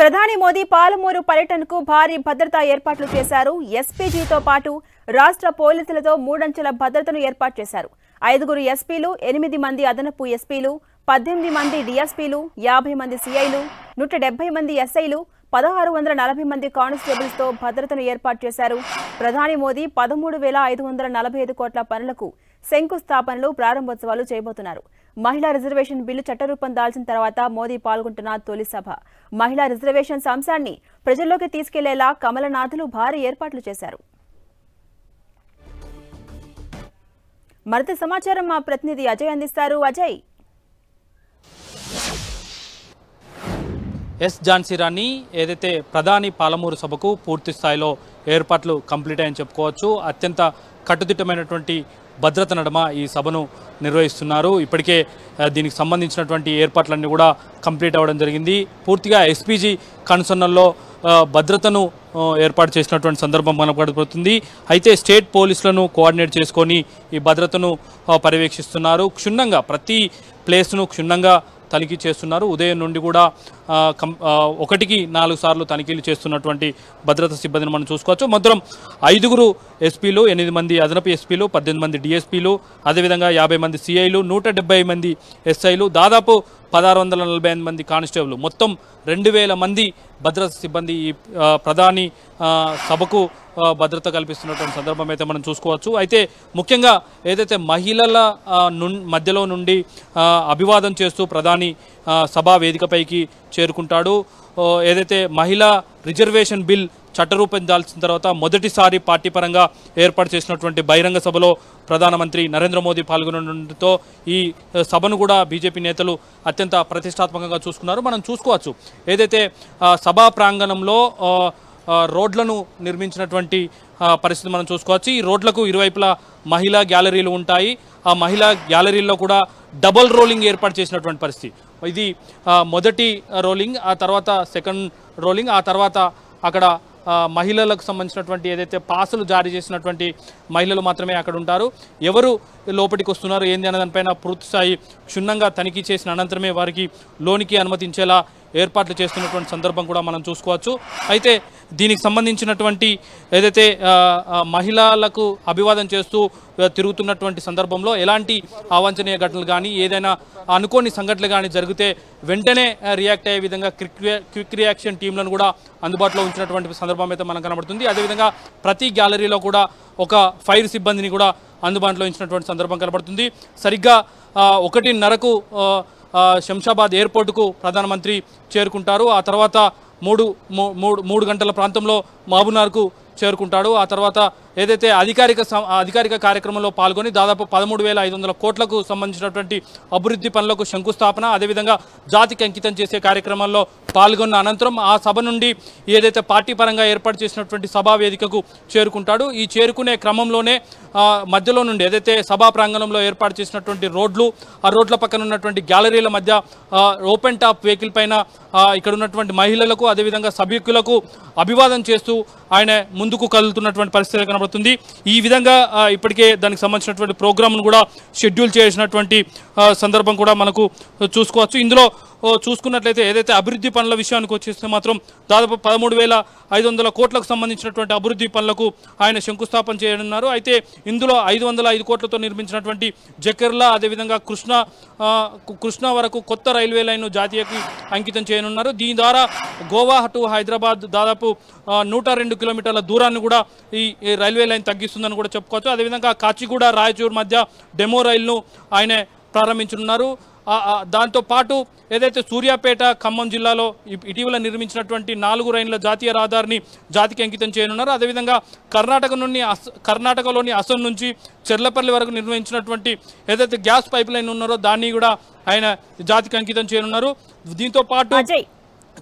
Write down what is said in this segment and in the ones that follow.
ప్రధాని మోదీ పాలమూరు పర్యటనకు భారీ భద్రతా ఏర్పాట్లు చేశారు ఎస్పీజీతో పాటు రాష్ట్ర పోలీసులతో మూడంచెల భద్రతను ఏర్పాటు చేశారు ఐదుగురు ఎస్పీలు ఎనిమిది మంది అదనపు ఎస్పీలు పద్దెనిమిది మంది డిఎస్పీలు యాభై మంది సీఐలు నూట మంది ఎస్ఐలు పదహారు వందల నలభై మంది కానిస్టేబుల్స్తో భద్రతను ఏర్పాటు చేశారు ప్రధాని మోదీ పదమూడు వేల ఐదు వందల నలభై ఐదు కోట్ల పనులకు శంకుస్థాపనలు ప్రారంభోత్సవాలు చేయబోతున్నారు మహిళా రిజర్వేషన్ బిల్లు చట్టరూపం దాల్చిన తర్వాత మోదీ పాల్గొంటున్న తొలి సభ మహిళా రిజర్వేషన్ అంశాన్ని ప్రజల్లోకి తీసుకెళ్లేలా కమలనాథులు భారీ ఏర్పాట్లు చేశారు మరింత సమాచారం మా ప్రతినిధి అజయ్ అందిస్తారు అజయ్ ఎస్ రాణి ఏదైతే ప్రధాని పాలమూరు సభకు పూర్తి స్థాయిలో ఏర్పాట్లు కంప్లీట్ అయ్యని చెప్పుకోవచ్చు అత్యంత కట్టుదిట్టమైనటువంటి భద్రత నడమ ఈ సభను నిర్వహిస్తున్నారు ఇప్పటికే దీనికి సంబంధించినటువంటి ఏర్పాట్లన్నీ కూడా కంప్లీట్ అవ్వడం జరిగింది పూర్తిగా ఎస్పీజీ కన్సర్నల్లో భద్రతను ఏర్పాటు చేసినటువంటి సందర్భం కనపడుతుంది అయితే స్టేట్ పోలీసులను కోఆర్డినేట్ చేసుకొని ఈ భద్రతను పర్యవేక్షిస్తున్నారు క్షుణ్ణంగా ప్రతి ప్లేస్ను క్షుణ్ణంగా తనిఖీ చేస్తున్నారు ఉదయం నుండి కూడా ఒకటికి నాలుగు సార్లు తనిఖీలు చేస్తున్నటువంటి భద్రతా సిబ్బందిని మనం చూసుకోవచ్చు మొత్తం ఐదుగురు ఎస్పీలు ఎనిమిది మంది అదనపు ఎస్పీలు పద్దెనిమిది మంది డిఎస్పీలు అదేవిధంగా యాభై మంది సిఐలు నూట మంది ఎస్ఐలు దాదాపు పదహారు వందల నలభై ఐదు మంది కానిస్టేబుల్ మొత్తం రెండు వేల మంది భద్రతా సిబ్బంది ఈ ప్రధాని సభకు భద్రత కల్పిస్తున్నటువంటి సందర్భం అయితే మనం చూసుకోవచ్చు అయితే ముఖ్యంగా ఏదైతే మహిళల మధ్యలో నుండి అభివాదం చేస్తూ ప్రధాని సభా వేదికపైకి చేరుకుంటాడు ఏదైతే మహిళా రిజర్వేషన్ బిల్ చట్టరూపం దాల్చిన తర్వాత మొదటిసారి పార్టీ పరంగా ఏర్పాటు చేసినటువంటి బహిరంగ సభలో ప్రధానమంత్రి నరేంద్ర మోదీ పాల్గొనడంతో ఈ సభను కూడా బీజేపీ నేతలు అత్యంత ప్రతిష్టాత్మకంగా చూసుకున్నారు మనం చూసుకోవచ్చు ఏదైతే సభా ప్రాంగణంలో రోడ్లను నిర్మించినటువంటి పరిస్థితి మనం చూసుకోవచ్చు ఈ రోడ్లకు ఇరువైపులా మహిళా గ్యాలరీలు ఉంటాయి ఆ మహిళా గ్యాలరీల్లో కూడా డబల్ రోలింగ్ ఏర్పాటు చేసినటువంటి పరిస్థితి ఇది మొదటి రోలింగ్ ఆ తర్వాత సెకండ్ రోలింగ్ ఆ తర్వాత అక్కడ మహిళలకు సంబంధించినటువంటి ఏదైతే పాసులు జారీ చేసినటువంటి మహిళలు మాత్రమే అక్కడ ఉంటారు ఎవరు లోపలికి వస్తున్నారు ఏంది అనే దానిపైన పూర్తి స్థాయి క్షుణ్ణంగా తనిఖీ చేసిన అనంతరమే వారికి లోనికి అనుమతించేలా ఏర్పాట్లు చేస్తున్నటువంటి సందర్భం కూడా మనం చూసుకోవచ్చు అయితే దీనికి సంబంధించినటువంటి ఏదైతే మహిళలకు అభివాదం చేస్తూ తిరుగుతున్నటువంటి సందర్భంలో ఎలాంటి అవాంఛనీయ ఘటనలు కానీ ఏదైనా అనుకోని సంఘటనలు కానీ జరిగితే వెంటనే రియాక్ట్ అయ్యే విధంగా క్విక్ రియాక్షన్ టీంలను కూడా అందుబాటులో ఉంచినటువంటి సందర్భం అయితే మనం కనబడుతుంది అదేవిధంగా ప్రతి గ్యాలరీలో కూడా ఒక ఫైర్ సిబ్బందిని కూడా అందుబాటులో ఉంచినటువంటి సందర్భం కనబడుతుంది సరిగ్గా ఒకటిన్నరకు శంషాబాద్ ఎయిర్పోర్టుకు ప్రధానమంత్రి చేరుకుంటారు ఆ తర్వాత మూడు మూడు మూడు గంటల ప్రాంతంలో మాబునార్కు చేరుకుంటాడు ఆ తర్వాత ఏదైతే అధికారిక అధికారిక కార్యక్రమంలో పాల్గొని దాదాపు పదమూడు వేల ఐదు వందల కోట్లకు సంబంధించినటువంటి అభివృద్ధి పనులకు శంకుస్థాపన అదేవిధంగా జాతికి అంకితం చేసే కార్యక్రమంలో పాల్గొన్న అనంతరం ఆ సభ నుండి ఏదైతే పార్టీ పరంగా ఏర్పాటు చేసినటువంటి సభా వేదికకు చేరుకుంటాడు ఈ చేరుకునే క్రమంలోనే మధ్యలో నుండి ఏదైతే సభా ప్రాంగణంలో ఏర్పాటు చేసినటువంటి రోడ్లు ఆ రోడ్ల పక్కన ఉన్నటువంటి గ్యాలరీల మధ్య ఓపెన్ టాప్ వెహికల్ పైన ఇక్కడ ఉన్నటువంటి మహిళలకు అదేవిధంగా సభ్యులకు అభివాదం చేస్తూ ఆయన ముందుకు కదులుతున్నటువంటి పరిస్థితి కనబడుతుంది ఈ విధంగా ఇప్పటికే దానికి సంబంధించినటువంటి ప్రోగ్రామ్ను కూడా షెడ్యూల్ చేసినటువంటి సందర్భం కూడా మనకు చూసుకోవచ్చు ఇందులో చూసుకున్నట్లయితే ఏదైతే అభివృద్ధి పనుల విషయానికి వచ్చేస్తే మాత్రం దాదాపు పదమూడు వేల ఐదు వందల కోట్లకు సంబంధించినటువంటి అభివృద్ధి పనులకు ఆయన శంకుస్థాపన చేయనున్నారు అయితే ఇందులో ఐదు వందల ఐదు కోట్లతో నిర్మించినటువంటి జకెర్లా అదేవిధంగా కృష్ణా కృష్ణా వరకు కొత్త రైల్వే లైన్ జాతీయకు అంకితం చేయనున్నారు దీని ద్వారా గోవా టు హైదరాబాద్ దాదాపు నూట రెండు కిలోమీటర్ల దూరాన్ని కూడా ఈ రైల్వే లైన్ తగ్గిస్తుందని కూడా చెప్పుకోవచ్చు అదేవిధంగా కాచిగూడ రాయచూర్ మధ్య డెమో రైలును ఆయన ప్రారంభించనున్నారు దాంతోపాటు ఏదైతే సూర్యాపేట ఖమ్మం జిల్లాలో ఇటీవల నిర్మించినటువంటి నాలుగు రైన్ల జాతీయ రహదారిని జాతికి అంకితం చేయనున్నారు అదేవిధంగా కర్ణాటక నుండి కర్ణాటకలోని అసోం నుంచి చెర్లపల్లి వరకు నిర్మించినటువంటి ఏదైతే గ్యాస్ పైప్ లైన్ ఉన్నారో దాన్ని కూడా ఆయన జాతికి అంకితం చేయనున్నారు దీంతో పాటు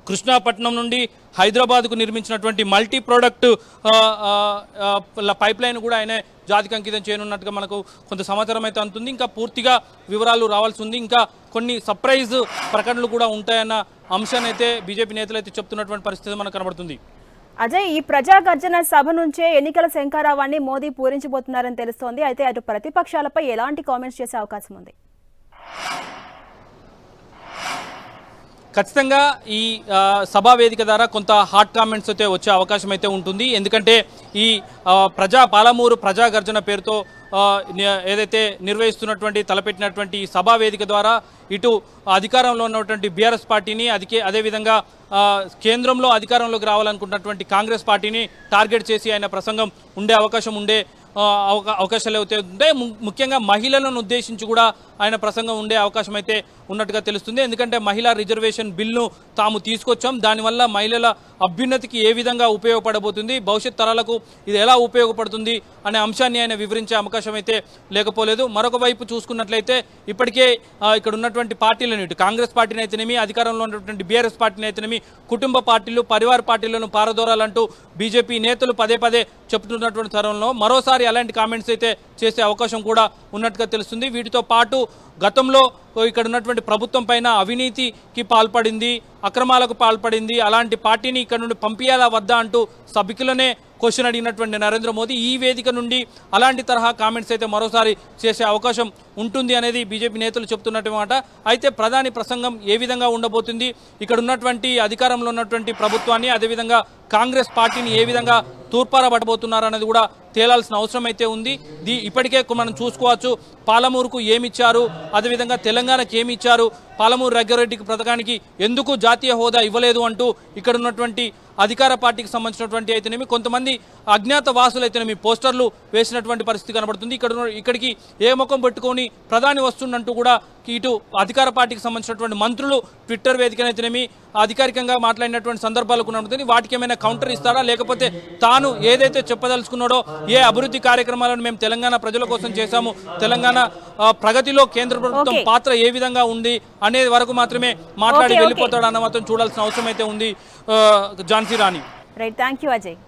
కృష్ణాపట్నం నుండి హైదరాబాద్కు నిర్మించినటువంటి మల్టీ ప్రోడక్ట్ పైప్ లైన్ కూడా ఆయన జాతికి అంకితం చేయనున్నట్టుగా మనకు కొంత సమాచారం అయితే అందుతుంది ఇంకా పూర్తిగా వివరాలు రావాల్సి ఉంది ఇంకా కొన్ని సర్ప్రైజ్ ప్రకటనలు కూడా ఉంటాయన్న అంశాన్ని అయితే బీజేపీ నేతలు అయితే చెప్తున్నటువంటి పరిస్థితి మనకు కనబడుతుంది అజయ్ ఈ ప్రజా గర్జన సభ నుంచే ఎన్నికల శంకారావాన్ని మోదీ పూరించబోతున్నారని తెలుస్తోంది అయితే అటు ప్రతిపక్షాలపై ఎలాంటి కామెంట్స్ చేసే అవకాశం ఉంది ఖచ్చితంగా ఈ సభావేదిక ద్వారా కొంత హాట్ కామెంట్స్ అయితే వచ్చే అవకాశం అయితే ఉంటుంది ఎందుకంటే ఈ ప్రజా పాలమూరు ప్రజా గర్జన పేరుతో ఏదైతే నిర్వహిస్తున్నటువంటి తలపెట్టినటువంటి సభావేదిక ద్వారా ఇటు అధికారంలో ఉన్నటువంటి బీఆర్ఎస్ పార్టీని అదికే అదేవిధంగా కేంద్రంలో అధికారంలోకి రావాలనుకున్నటువంటి కాంగ్రెస్ పార్టీని టార్గెట్ చేసి ఆయన ప్రసంగం ఉండే అవకాశం ఉండే అవకాశాలు అయితే ఉంటాయి ముఖ్యంగా మహిళలను ఉద్దేశించి కూడా ఆయన ప్రసంగం ఉండే అవకాశం అయితే ఉన్నట్టుగా తెలుస్తుంది ఎందుకంటే మహిళా రిజర్వేషన్ బిల్ను తాము తీసుకొచ్చాం దానివల్ల మహిళల అభ్యున్నతికి ఏ విధంగా ఉపయోగపడబోతుంది భవిష్యత్ తరాలకు ఇది ఎలా ఉపయోగపడుతుంది అనే అంశాన్ని ఆయన వివరించే అవకాశం అయితే లేకపోలేదు మరొక వైపు చూసుకున్నట్లయితే ఇప్పటికే ఇక్కడ ఉన్నటువంటి పార్టీలను కాంగ్రెస్ పార్టీని అయితేనేమి అధికారంలో ఉన్నటువంటి బీఆర్ఎస్ పార్టీని అయితేనేమి కుటుంబ పార్టీలు పరివార పార్టీలను పారదోరాలంటూ బీజేపీ నేతలు పదే పదే చెప్తున్నటువంటి తరంలో మరోసారి అలాంటి కామెంట్స్ అయితే చేసే అవకాశం కూడా ఉన్నట్టుగా తెలుస్తుంది వీటితో పాటు గతంలో ఇక్కడ ఉన్నటువంటి ప్రభుత్వం పైన అవినీతికి పాల్పడింది అక్రమాలకు పాల్పడింది అలాంటి పార్టీని ఇక్కడ నుండి పంపించాలా వద్దా అంటూ సభికులనే క్వశ్చన్ అడిగినటువంటి నరేంద్ర మోదీ ఈ వేదిక నుండి అలాంటి తరహా కామెంట్స్ అయితే మరోసారి చేసే అవకాశం ఉంటుంది అనేది బీజేపీ నేతలు చెప్తున్నట్టు అనమాట అయితే ప్రధాని ప్రసంగం ఏ విధంగా ఉండబోతుంది ఇక్కడ ఉన్నటువంటి అధికారంలో ఉన్నటువంటి ప్రభుత్వాన్ని అదేవిధంగా కాంగ్రెస్ పార్టీని ఏ విధంగా తూర్పార పట్టబోతున్నారన్నది కూడా తేలాల్సిన అవసరం అయితే ఉంది దీ ఇప్పటికే మనం చూసుకోవచ్చు పాలమూరుకు ఏమిచ్చారు అదేవిధంగా తెలంగాణకు ఏమి ఇచ్చారు పాలమూరు రగ్గారెడ్డికి పథకానికి ఎందుకు జాతీయ హోదా ఇవ్వలేదు అంటూ ఇక్కడ ఉన్నటువంటి అధికార పార్టీకి సంబంధించినటువంటి అయితేనేమి కొంతమంది అజ్ఞాత వాసులు అయితేనేమి పోస్టర్లు వేసినటువంటి పరిస్థితి కనబడుతుంది ఇక్కడ ఇక్కడికి ఏ ముఖం పెట్టుకొని ప్రధాని వస్తుందంటూ కూడా ఇటు అధికార పార్టీకి సంబంధించినటువంటి మంత్రులు ట్విట్టర్ వేదికనైతేనేమి అధికారికంగా మాట్లాడినటువంటి సందర్భాలు కూడా ఉంటుంది వాటికి ఏమైనా కౌంటర్ ఇస్తారా లేకపోతే తాను ఏదైతే చెప్పదలుచుకున్నాడో ఏ అభివృద్ధి కార్యక్రమాలను మేము తెలంగాణ ప్రజల కోసం చేశాము తెలంగాణ ప్రగతిలో కేంద్ర ప్రభుత్వం పాత్ర ఏ విధంగా ఉంది అనే వరకు మాత్రమే మాట్లాడి వెళ్ళిపోతాడు అన్న మాత్రం చూడాల్సిన అవసరం అయితే ఉంది Jhansi Rani right thank you Ajay